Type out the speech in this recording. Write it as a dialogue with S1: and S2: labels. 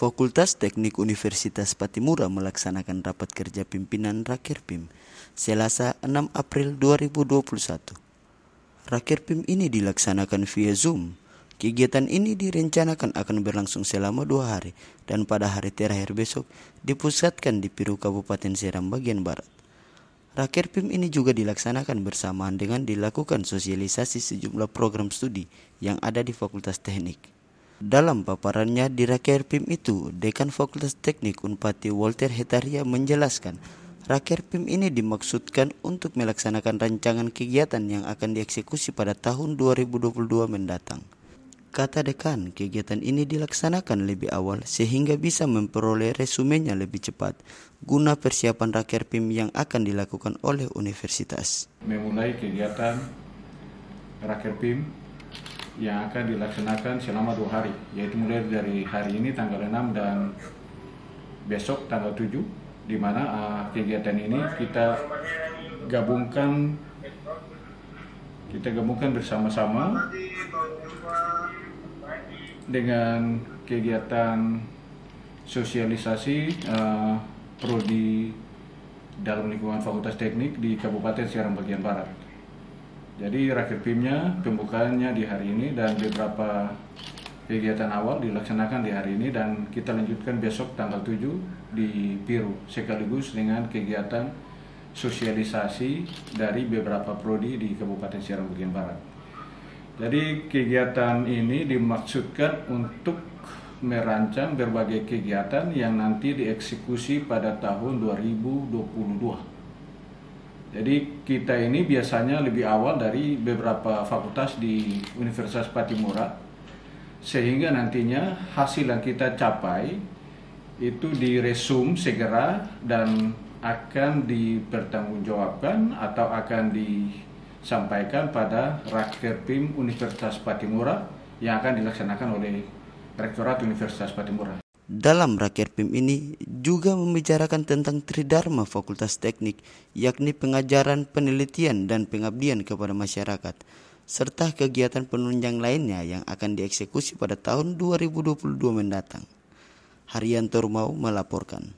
S1: Fakultas Teknik Universitas Patimura melaksanakan rapat kerja pimpinan Rakerpim Selasa 6 April 2021. Rakerpim ini dilaksanakan via Zoom. Kegiatan ini direncanakan akan berlangsung selama dua hari dan pada hari terakhir besok dipusatkan di Piru Kabupaten Seram bagian barat. Rakerpim ini juga dilaksanakan bersamaan dengan dilakukan sosialisasi sejumlah program studi yang ada di Fakultas Teknik. Dalam paparannya di PIM itu, Dekan Fakultas Teknik Unpati Walter Hetaria menjelaskan, PIM ini dimaksudkan untuk melaksanakan rancangan kegiatan yang akan dieksekusi pada tahun 2022 mendatang. Kata dekan, kegiatan ini dilaksanakan lebih awal sehingga bisa memperoleh resumenya lebih cepat guna persiapan PIM yang akan dilakukan oleh universitas.
S2: Memulai kegiatan PIM yang akan dilaksanakan selama dua hari, yaitu mulai dari hari ini tanggal 6 dan besok tanggal 7, di mana uh, kegiatan ini kita gabungkan kita gabungkan bersama-sama dengan kegiatan sosialisasi uh, prodi dalam lingkungan Fakultas Teknik di Kabupaten Serang bagian Barat. Jadi rakit PIM-nya pembukaannya di hari ini dan beberapa kegiatan awal dilaksanakan di hari ini dan kita lanjutkan besok tanggal 7 di Piru sekaligus dengan kegiatan sosialisasi dari beberapa prodi di Kabupaten Serang bagian barat. Jadi kegiatan ini dimaksudkan untuk merancang berbagai kegiatan yang nanti dieksekusi pada tahun 2022. Jadi kita ini biasanya lebih awal dari beberapa fakultas di Universitas Patimura sehingga nantinya hasil yang kita capai itu diresum segera dan akan dipertanggungjawabkan atau akan disampaikan pada Rakerpim Universitas Patimura yang akan dilaksanakan oleh Rektorat Universitas Patimura.
S1: Dalam raker PIM ini juga membicarakan tentang tridharma fakultas teknik, yakni pengajaran, penelitian, dan pengabdian kepada masyarakat, serta kegiatan penunjang lainnya yang akan dieksekusi pada tahun 2022 mendatang. Haryanto Rumau melaporkan.